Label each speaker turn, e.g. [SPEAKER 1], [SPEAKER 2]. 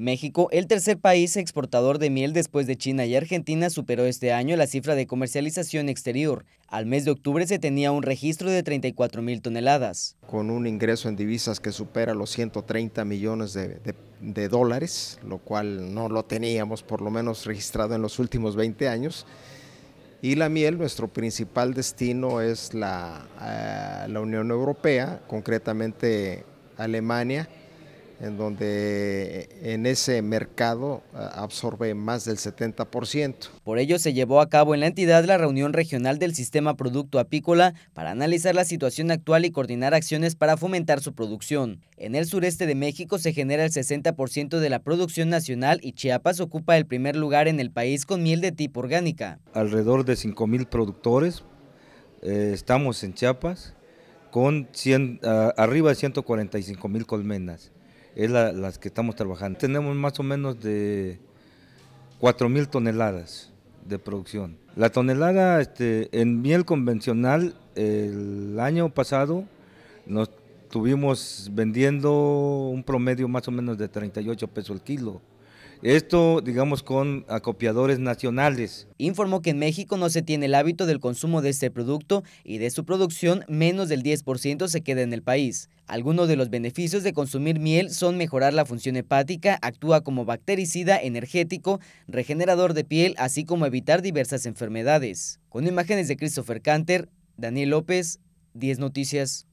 [SPEAKER 1] México, el tercer país exportador de miel después de China y Argentina, superó este año la cifra de comercialización exterior. Al mes de octubre se tenía un registro de
[SPEAKER 2] 34 mil toneladas. Con un ingreso en divisas que supera los 130 millones de, dólares, lo cual no lo teníamos por lo menos registrado en los últimos 20 años. Y la miel, nuestro principal destino es la eh, Unión Europea, concretamente Alemania, en donde eh, en ese mercado absorbe más del 70%. Por
[SPEAKER 1] ello se llevó a cabo en la entidad la reunión regional del sistema producto apícola para analizar la situación actual y coordinar acciones para fomentar su producción. En el sureste de México se genera el 60% de la producción nacional y Chiapas ocupa el primer lugar en el país con miel de tipo orgánica.
[SPEAKER 3] Alrededor de 5.000 productores eh, estamos en Chiapas con ah, arriba de 145.000 colmenas es la, las que estamos trabajando. Tenemos más o menos de 4.000 toneladas de producción. La tonelada este, en miel convencional el año pasado nos tuvimos vendiendo un promedio más o menos de 38 pesos el kilo. Esto, digamos, con acopiadores nacionales.
[SPEAKER 1] Informó que en México no se tiene el hábito del consumo de este producto y de su producción menos del 10% se queda en el país. Algunos de los beneficios de consumir miel son mejorar la función hepática, actúa como bactericida, energético, regenerador de piel, así como evitar diversas enfermedades. Con imágenes de Christopher Canter, Daniel López, 10 Noticias.